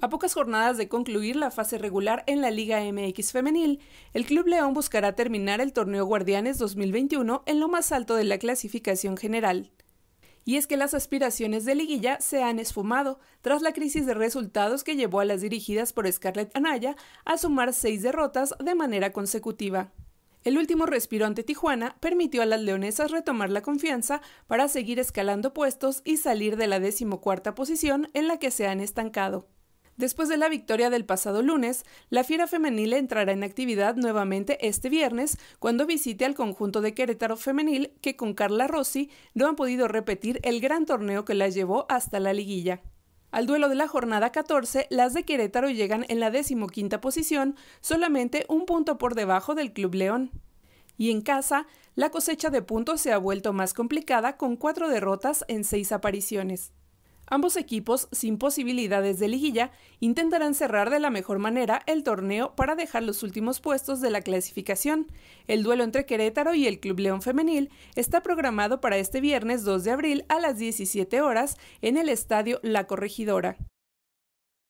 A pocas jornadas de concluir la fase regular en la Liga MX femenil, el Club León buscará terminar el torneo Guardianes 2021 en lo más alto de la clasificación general. Y es que las aspiraciones de liguilla se han esfumado tras la crisis de resultados que llevó a las dirigidas por Scarlett Anaya a sumar seis derrotas de manera consecutiva. El último respiro ante Tijuana permitió a las leonesas retomar la confianza para seguir escalando puestos y salir de la decimocuarta posición en la que se han estancado. Después de la victoria del pasado lunes, la Fiera Femenil entrará en actividad nuevamente este viernes cuando visite al conjunto de Querétaro Femenil que con Carla Rossi no han podido repetir el gran torneo que la llevó hasta la liguilla. Al duelo de la jornada 14, las de Querétaro llegan en la decimoquinta posición, solamente un punto por debajo del Club León. Y en casa, la cosecha de puntos se ha vuelto más complicada con cuatro derrotas en seis apariciones. Ambos equipos, sin posibilidades de liguilla, intentarán cerrar de la mejor manera el torneo para dejar los últimos puestos de la clasificación. El duelo entre Querétaro y el Club León Femenil está programado para este viernes 2 de abril a las 17 horas en el Estadio La Corregidora.